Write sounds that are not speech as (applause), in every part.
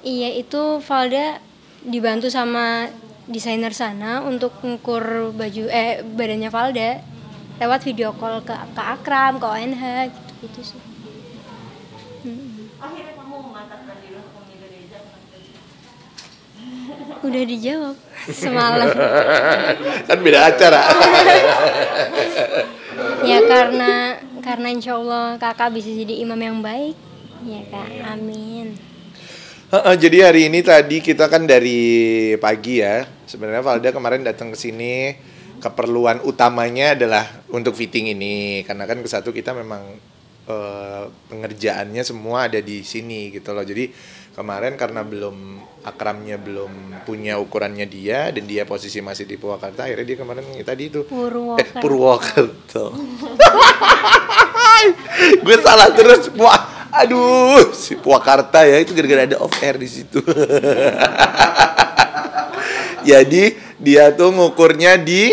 Iya itu Valda dibantu sama desainer sana untuk mengukur baju eh badannya Valda lewat video call ke ke Akram ke ONH gitu gitu sih. Udah dijawab semalam. (laughs) kan beda acara. (laughs) ya karena karena insya Allah kakak bisa jadi imam yang baik. Ya kak, amin. Uh, uh, jadi hari ini tadi kita kan dari pagi ya. Sebenarnya Valda kemarin datang ke sini keperluan utamanya adalah untuk fitting ini karena kan kesatu kita memang uh, pengerjaannya semua ada di sini gitu loh. Jadi kemarin karena belum akramnya belum punya ukurannya dia dan dia posisi masih di Purwakarta akhirnya dia kemarin tadi itu Purwakarta. Eh, Purwakarta. (laughs) Gue salah terus. Wah, Aduh, si Purwakarta ya itu gara-gara ada off air di situ. (laughs) Jadi dia tuh ngukurnya di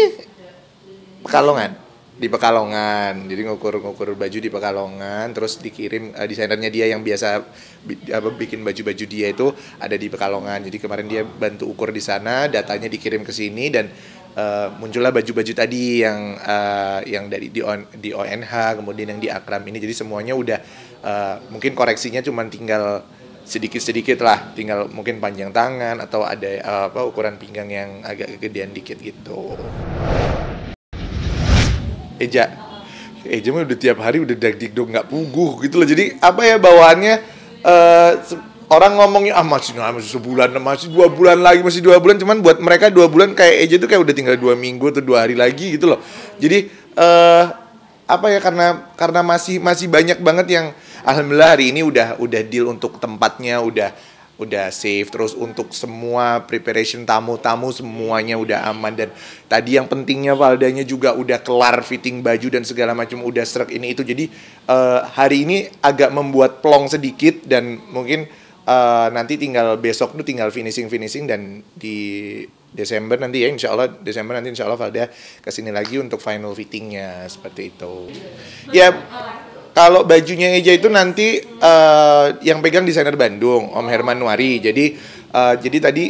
Pekalongan, di Pekalongan. Jadi ngukur-ngukur baju di Pekalongan, terus dikirim uh, desainernya dia yang biasa bi apa, bikin baju-baju dia itu ada di Pekalongan. Jadi kemarin dia bantu ukur di sana, datanya dikirim ke sini dan Eh, muncullah baju-baju tadi yang uh, yang dari di, on, di ONH kemudian yang di Akram ini jadi semuanya udah uh, mungkin koreksinya cuma tinggal sedikit-sedikit lah tinggal mungkin panjang tangan atau ada uh, apa ukuran pinggang yang agak kegedean dikit gitu Eja Eja mah udah tiap hari udah dag dong nggak puguh gitu loh jadi apa ya bawaannya uh, orang ngomongnya ah masih nggak masih sebulan masih dua bulan lagi masih dua bulan cuman buat mereka dua bulan kayak aja itu kayak udah tinggal dua minggu atau dua hari lagi gitu loh jadi eh, apa ya karena karena masih masih banyak banget yang alhamdulillah hari ini udah udah deal untuk tempatnya udah udah safe terus untuk semua preparation tamu-tamu semuanya udah aman dan tadi yang pentingnya Valdanya juga udah kelar fitting baju dan segala macam udah serak ini itu jadi uh, hari ini agak membuat plong sedikit dan mungkin uh, nanti tinggal besok tuh tinggal finishing finishing dan di Desember nanti ya Insya Allah Desember nanti Insya Allah Valda kesini lagi untuk final fittingnya seperti itu. Ya kalau bajunya Eja itu nanti uh, yang pegang desainer Bandung Om Herman Nuari. Jadi uh, jadi tadi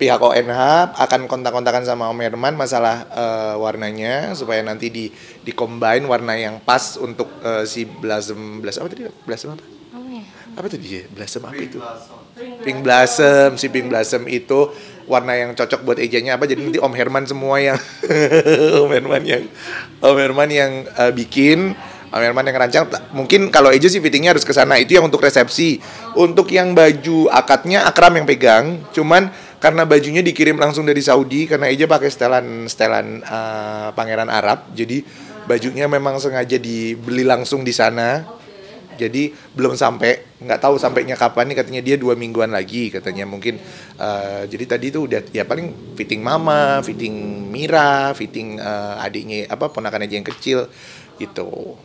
pihak ONH akan kontak-kontakan sama Om Herman masalah uh, warnanya supaya nanti di di combine warna yang pas untuk uh, si Blasem Blasem apa tadi Blasem apa? Iya. Apa itu dia? Blossom apa itu? Pink Blossom. Si Pink Blossom itu warna yang cocok buat ejanya apa? Jadi nanti Om Herman semua yang (laughs) Om Herman yang Om Herman yang uh, bikin Om Herman yang rancang Mungkin kalau eja sih fittingnya harus ke sana. Itu yang untuk resepsi. Untuk yang baju akadnya Akram yang pegang. Cuman karena bajunya dikirim langsung dari Saudi karena Eja pakai setelan setelan uh, pangeran Arab jadi bajunya memang sengaja dibeli langsung di sana jadi belum sampai nggak tahu sampainya kapan nih katanya dia dua mingguan lagi katanya mungkin uh, jadi tadi itu udah ya paling fitting mama fitting Mira fitting uh, adiknya apa ponakan aja yang kecil gitu